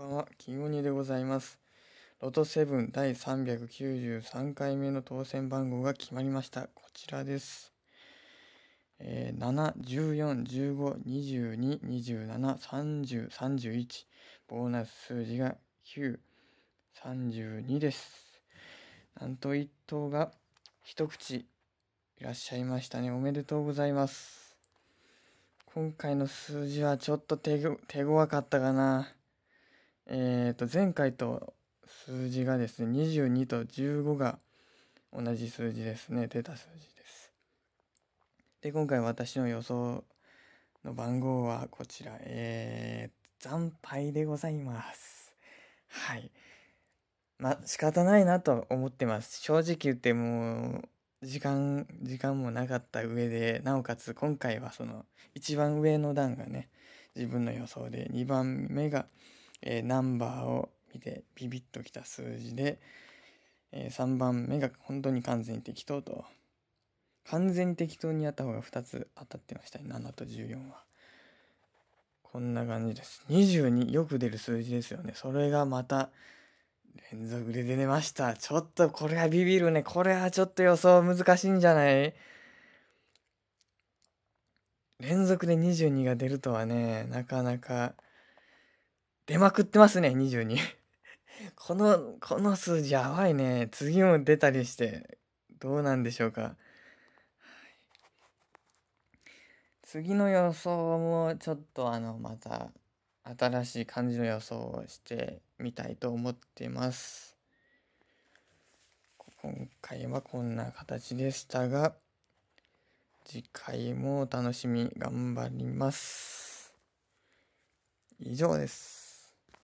ばんは、金鬼でございます。ロトセブン第393回目の当選番号が決まりました。こちらです。えー、7、14、15、22、27、30、31。ボーナス数字が9、32です。なんと1等が一口いらっしゃいましたね。おめでとうございます。今回の数字はちょっと手ご手強かったかな。えー、と前回と数字がですね22と15が同じ数字ですね出た数字ですで今回私の予想の番号はこちらえー、惨敗でございますはいまあ仕方ないなと思ってます正直言ってもう時間時間もなかった上でなおかつ今回はその一番上の段がね自分の予想で2番目がえー、ナンバーを見てビビッときた数字で、えー、3番目が本当に完全に適当と完全に適当にやった方が2つ当たってましたね7と14はこんな感じです22よく出る数字ですよねそれがまた連続で出ましたちょっとこれはビビるねこれはちょっと予想難しいんじゃない連続で22が出るとはねなかなか出まくってますね、22。この、この数字やばいね。次も出たりして、どうなんでしょうか。次の予想もちょっとあのまた新しい感じの予想をしてみたいと思ってます。今回はこんな形でしたが次回もお楽しみ頑張ります。以上です。